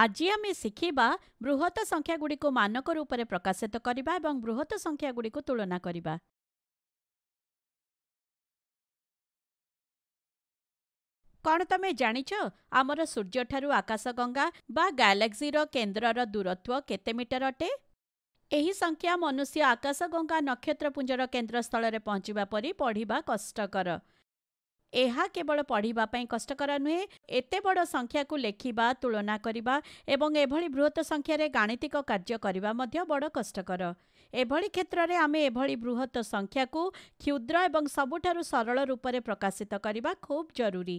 ଆଜି ଆମେ ଶିଖିବା ବୃହତ ସଂଖ୍ୟାଗୁଡ଼ିକୁ ମାନକ ରୂପରେ ପ୍ରକାଶିତ କରିବା ଏବଂ ବୃହତ ସଂଖ୍ୟାଗୁଡ଼ିକୁ ତୁଳନା କରିବା କ'ଣ ତମେ ଜାଣିଛ ଆମର ସୂର୍ଯ୍ୟଠାରୁ ଆକାଶଗଙ୍ଗା ବା ଗାଲାକ୍ସିର କେନ୍ଦ୍ରର ଦୂରତ୍ୱ କେତେ ମିଟର ଅଟେ ଏହି ସଂଖ୍ୟା ମନୁଷ୍ୟ ଆକାଶଗଙ୍ଗା ନକ୍ଷତ୍ରପୁଞ୍ଜର କେନ୍ଦ୍ରସ୍ଥଳରେ ପହଞ୍ଚିବା ପରି ପଢ଼ିବା କଷ୍ଟକର ଏହା କେବଳ ପଢ଼ିବା ପାଇଁ କଷ୍ଟକର ନୁହେଁ ଏତେ ବଡ଼ ସଂଖ୍ୟାକୁ ଲେଖିବା ତୁଳନା କରିବା ଏବଂ ଏଭଳି ବୃହତ୍ ସଂଖ୍ୟାରେ ଗାଣିତିକ କାର୍ଯ୍ୟ କରିବା ମଧ୍ୟ ବଡ଼ କଷ୍ଟକର ଏଭଳି କ୍ଷେତ୍ରରେ ଆମେ ଏଭଳି ବୃହତ ସଂଖ୍ୟାକୁ କ୍ଷୁଦ୍ର ଏବଂ ସବୁଠାରୁ ସରଳ ରୂପରେ ପ୍ରକାଶିତ କରିବା ଖୁବ୍ ଜରୁରୀ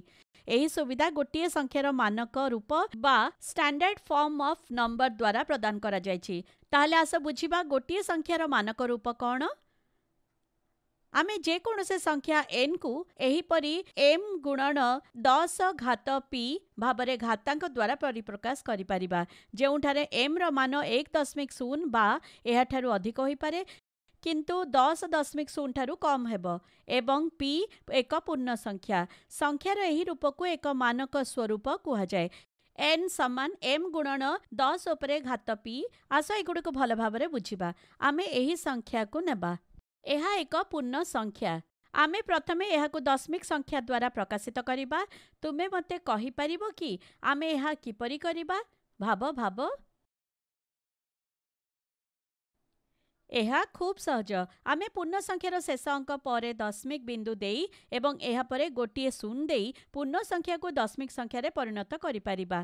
ଏହି ସୁବିଧା ଗୋଟିଏ ସଂଖ୍ୟାର ମାନକ ରୂପ ବା ଷ୍ଟାଣ୍ଡାର୍ଡ଼ ଫର୍ମ ଅଫ୍ ନମ୍ବର ଦ୍ୱାରା ପ୍ରଦାନ କରାଯାଇଛି ତାହେଲେ ଆସ ବୁଝିବା ଗୋଟିଏ ସଂଖ୍ୟାର ମାନକ ରୂପ କ'ଣ ଆମେ ଯେକୌଣସି ସଂଖ୍ୟା ଏନ୍କୁ ଏହିପରି ଏମ୍ ଗୁଣନ ଦଶ ଘାତ ପି ଭାବରେ ଘାତାଙ୍କ ଦ୍ୱାରା ପରିପ୍ରକାଶ କରିପାରିବା ଯେଉଁଠାରେ ଏମ୍ର ମାନ ଏକ ଦଶମିକ ଶୂନ ବା ଏହାଠାରୁ ଅଧିକ ହୋଇପାରେ କିନ୍ତୁ ଦଶ ଦଶମିକ ଶୂନ ଠାରୁ କମ୍ ହେବ ଏବଂ ପି ଏକ ପୂର୍ଣ୍ଣ ସଂଖ୍ୟା ସଂଖ୍ୟାର ଏହି ରୂପକୁ ଏକ ମାନକ ସ୍ୱରୂପ କୁହାଯାଏ ଏନ୍ ସମାନ ଏମ୍ ଗୁଣନ ଦଶ ଉପରେ ଘାତ ପି ଆସ ଏଗୁଡ଼ିକୁ ଭଲ ଭାବରେ ବୁଝିବା ଆମେ ଏହି ସଂଖ୍ୟାକୁ ନେବା ଏହା ଏକ ପୂର୍ଣ୍ଣ ସଂଖ୍ୟା ଆମେ ପ୍ରଥମେ ଏହାକୁ ଦଶମିକ ସଂଖ୍ୟା ଦ୍ୱାରା ପ୍ରକାଶିତ କରିବା ତୁମେ ମୋତେ କହିପାରିବ କି ଆମେ ଏହା କିପରି କରିବା ଭାବ ଭାବ ଏହା ଖୁବ୍ ସହଜ ଆମେ ପୂର୍ଣ୍ଣ ସଂଖ୍ୟାର ଶେଷ ଅଙ୍କ ପରେ ଦଶମିକ ବିନ୍ଦୁ ଦେଇ ଏବଂ ଏହାପରେ ଗୋଟିଏ ଶୂନ ଦେଇ ପୂର୍ଣ୍ଣ ସଂଖ୍ୟାକୁ ଦଶମିକ ସଂଖ୍ୟାରେ ପରିଣତ କରିପାରିବା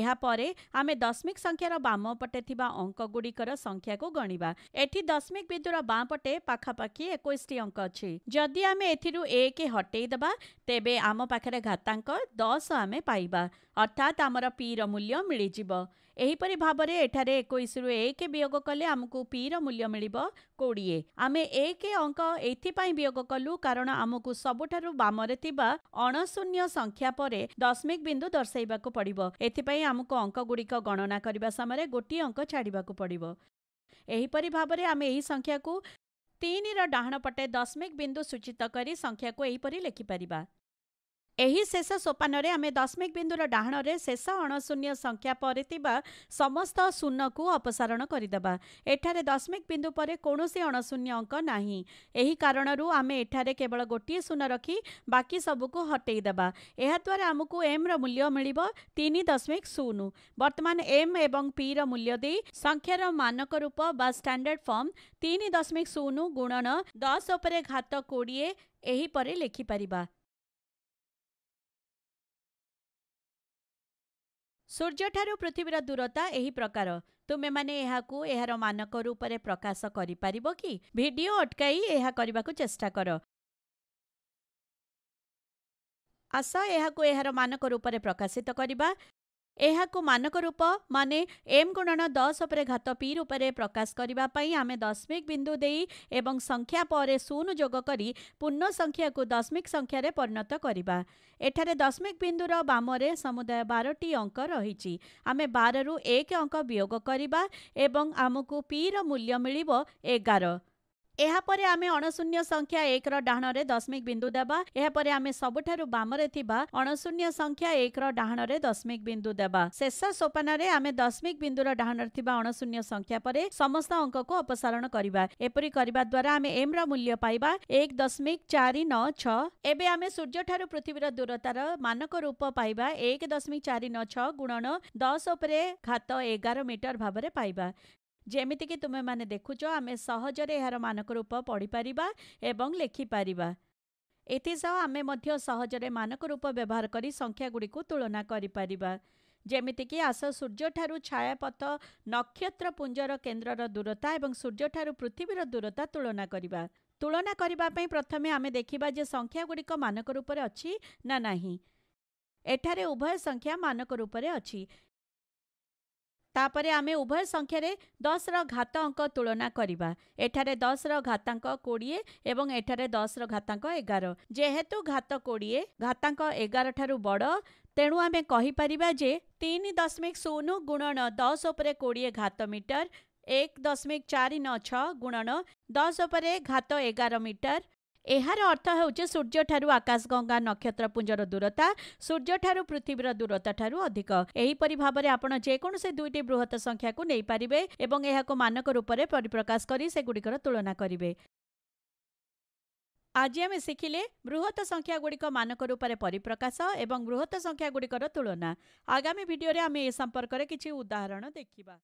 ଏହାପରେ ଆମେ ଦଶମିକ ସଂଖ୍ୟାର ବାମ ପଟେ ଥିବା ଅଙ୍କଗୁଡ଼ିକର ସଂଖ୍ୟାକୁ ଗଣିବା ଏଠି ଦଶମିକ ବିନ୍ଦୁର ବାଁ ପଟେ ପାଖାପାଖି ଏକୋଇଶଟି ଅଙ୍କ ଅଛି ଯଦି ଆମେ ଏଥିରୁ ଏକ ହଟେଇ ଦେବା ତେବେ ଆମ ପାଖରେ ଘାତାଙ୍କ ଦଶ ଆମେ ପାଇବା ଅର୍ଥାତ୍ ଆମର ପିର ମୂଲ୍ୟ ମିଳିଯିବ ଏହିପରି ଭାବରେ ଏଠାରେ ଏକୋଇଶରୁ ଏକ ବିୟୋଗ କଲେ ଆମକୁ ପିର ମୂଲ୍ୟ ମିଳିବ କୋଡ଼ିଏ ଆମେ ଏକ ଅଙ୍କ ଏଇଥିପାଇଁ ବିୟୋଗ କଲୁ କାରଣ ଆମକୁ ସବୁଠାରୁ ବାମରେ ଥିବା ଅଣଶୂନ୍ୟ ସଂଖ୍ୟା ପରେ ଦଶମିକ ବିନ୍ଦୁ ଦର୍ଶାଇବାକୁ ପଡ଼ିବ ଏଥିପାଇଁ ଆମକୁ ଅଙ୍କଗୁଡ଼ିକ ଗଣନା କରିବା ସମୟରେ ଗୋଟିଏ ଅଙ୍କ ଛାଡ଼ିବାକୁ ପଡ଼ିବ ଏହିପରି ଭାବରେ ଆମେ ଏହି ସଂଖ୍ୟାକୁ ତିନିର ଡାହାଣ ପଟେ ଦଶମିକ ବିନ୍ଦୁ ସୂଚିତ କରି ସଂଖ୍ୟାକୁ ଏହିପରି ଲେଖିପାରିବା ଏହି ଶେଷ ସୋପାନରେ ଆମେ ଦଶମିକ ବିନ୍ଦୁର ଡାହାଣରେ ଶେଷ ଅଣଶୂନ୍ୟ ସଂଖ୍ୟା ପରେ ଥିବା ସମସ୍ତ ଶୂନକୁ ଅପସାରଣ କରିଦେବା ଏଠାରେ ଦଶମିକ ବିନ୍ଦୁ ପରେ କୌଣସି ଅଣଶୂନ୍ୟ ଅଙ୍କ ନାହିଁ ଏହି କାରଣରୁ ଆମେ ଏଠାରେ କେବଳ ଗୋଟିଏ ଶୂନ ରଖି ବାକି ସବୁକୁ ହଟେଇ ଦେବା ଏହାଦ୍ୱାରା ଆମକୁ ଏମ୍ର ମୂଲ୍ୟ ମିଳିବ ତିନି ଦଶମିକ ଶୂନ ବର୍ତ୍ତମାନ ଏମ୍ ଏବଂ ପିର ମୂଲ୍ୟ ଦେଇ ସଂଖ୍ୟାର ମାନକ ରୂପ ବା ଷ୍ଟାଣ୍ଡାର୍ଡ ଫର୍ମ ତିନି ଦଶମିକ ଶୂନ ଗୁଣନ ଦଶ ଉପରେ ଘାତ କୋଡ଼ିଏ ଏହିପରି ଲେଖିପାରିବା ସୂର୍ଯ୍ୟଠାରୁ ପୃଥିବୀର ଦୂରତା ଏହି ପ୍ରକାର ତୁମେମାନେ ଏହାକୁ ଏହାର ମାନକ ରୂପରେ ପ୍ରକାଶ କରିପାରିବ କି ଭିଡ଼ିଓ ଅଟକାଇ ଏହା କରିବାକୁ ଚେଷ୍ଟା କର ଆଶା ଏହାକୁ ଏହାର ମାନକ ରୂପରେ ପ୍ରକାଶିତ କରିବା ଏହାକୁ ମାନକ ରୂପ ମାନେ ଏମ୍ ଗୁଣନ ଦଶ ଉପରେ ଘାତ ପି ରୂପରେ ପ୍ରକାଶ କରିବା ପାଇଁ ଆମେ ଦଶମିକ ବିନ୍ଦୁ ଦେଇ ଏବଂ ସଂଖ୍ୟା ପରେ ଶୂନ ଯୋଗ କରି ପୂର୍ଣ୍ଣ ସଂଖ୍ୟାକୁ ଦଶମିକ ସଂଖ୍ୟାରେ ପରିଣତ କରିବା ଏଠାରେ ଦଶମିକ ବିନ୍ଦୁର ବାମରେ ସମୁଦାୟ ବାରଟି ଅଙ୍କ ରହିଛି ଆମେ ବାରରୁ ଏକ ଅଙ୍କ ବିୟୋଗ କରିବା ଏବଂ ଆମକୁ ପିର ମୂଲ୍ୟ ମିଳିବ ଏଗାର ଏହାପରେ ଆମେ ଅଣଶୂନ୍ୟ ସଂଖ୍ୟା ଏକର ଡାହାଣରେ ଦଶମିକ ବିନ୍ଦୁ ଦେବା ଏହାପରେ ଆମେ ସବୁଠାରୁ ବାମରେ ଥିବା ଅଣଶୂନ୍ୟ ସଂଖ୍ୟା ଏକର ଡାହାଣରେ ଦଶମିକ ବିନ୍ଦୁ ଦେବା ଶେଷ ସୋପାନରେ ଆମେ ଦଶମିକ ବିନ୍ଦୁର ଡାହାଣରେ ଥିବା ଅଣଶୂନ୍ୟ ସଂଖ୍ୟା ପରେ ସମସ୍ତ ଅଙ୍କକୁ ଅପସାରଣ କରିବା ଏପରି କରିବା ଦ୍ୱାରା ଆମେ ଏମ୍ର ମୂଲ୍ୟ ପାଇବା ଏକ ଦଶମିକ ଚାରି ନଅ ଛଅ ଏବେ ଆମେ ସୂର୍ଯ୍ୟଠାରୁ ପୃଥିବୀର ଦୂରତାର ମାନକ ରୂପ ପାଇବା ଏକ ଦଶମିକ ଚାରି ନଅ ଛଅ ଗୁଣନ ଦଶ ଉପରେ ଘାତ ଏଗାର ମିଟର ଭାବରେ ପାଇବା ଯେମିତିକି ତୁମେମାନେ ଦେଖୁଛ ଆମେ ସହଜରେ ଏହାର ମାନକ ରୂପ ପଢ଼ିପାରିବା ଏବଂ ଲେଖିପାରିବା ଏଥିସହ ଆମେ ମଧ୍ୟ ସହଜରେ ମାନକ ରୂପ ବ୍ୟବହାର କରି ସଂଖ୍ୟାଗୁଡ଼ିକୁ ତୁଳନା କରିପାରିବା ଯେମିତିକି ଆସ ସୂର୍ଯ୍ୟଠାରୁ ଛାୟାପଥ ନକ୍ଷତ୍ରପୁଞ୍ଜର କେନ୍ଦ୍ରର ଦୂରତା ଏବଂ ସୂର୍ଯ୍ୟଠାରୁ ପୃଥିବୀର ଦୂରତା ତୁଳନା କରିବା ତୁଳନା କରିବା ପାଇଁ ପ୍ରଥମେ ଆମେ ଦେଖିବା ଯେ ସଂଖ୍ୟାଗୁଡ଼ିକ ମାନକ ରୂପରେ ଅଛି ନା ନାହିଁ ଏଠାରେ ଉଭୟ ସଂଖ୍ୟା ମାନକ ରୂପରେ ଅଛି ତାପରେ ଆମେ ଉଭୟ ସଂଖ୍ୟାରେ ଦଶର ଘାତ ଅଙ୍କ ତୁଳନା କରିବା ଏଠାରେ ଦଶର ଘାତାଙ୍କ କୋଡ଼ିଏ ଏବଂ ଏଠାରେ ଦଶର ଘାତାଙ୍କ ଏଗାର ଯେହେତୁ ଘାତ କୋଡ଼ିଏ ଘାତାଙ୍କ ଏଗାର ଠାରୁ ବଡ଼ ତେଣୁ ଆମେ କହିପାରିବା ଯେ ତିନି ଦଶମିକ ଶୂନ ଗୁଣନ ଦଶ ଉପରେ କୋଡ଼ିଏ ଘାତ ମିଟର ଏକ ଦଶମିକ ଚାରି ନଅ ଛଅ ଗୁଣନ ଦଶ ଉପରେ ଘାତ ଏଗାର ମିଟର ଏହାର ଅର୍ଥ ହେଉଛି ସୂର୍ଯ୍ୟ ଠାରୁ ଆକାଶ ଗଙ୍ଗା ନକ୍ଷତ୍ର ପୁଞ୍ଜର ଦୂରତା ସୂର୍ଯ୍ୟ ଠାରୁ ପୃଥିବୀର ଦୂରତା ଠାରୁ ଅଧିକ ଏହିପରି ଭାବରେ ଆପଣ ଯେକୌଣସି ଦୁଇଟି ବୃହତ ସଂଖ୍ୟାକୁ ନେଇପାରିବେ ଏବଂ ଏହାକୁ ମାନକ ରୂପରେ ପରିପ୍ରକାଶ କରି ସେଗୁଡ଼ିକର ତୁଳନା କରିବେ ଆଜି ଆମେ ଶିଖିଲେ ବୃହତ ଗୁଡ଼ିକ ମାନକ ରୂପରେ ପରିପ୍ରକାଶ ଏବଂ ବୃହତ ଗୁଡ଼ିକର ତୁଳନା ଆଗାମୀ ଭିଡ଼ିଓରେ ଆମେ ଏ ସମ୍ପର୍କରେ କିଛି ଉଦାହରଣ ଦେଖିବା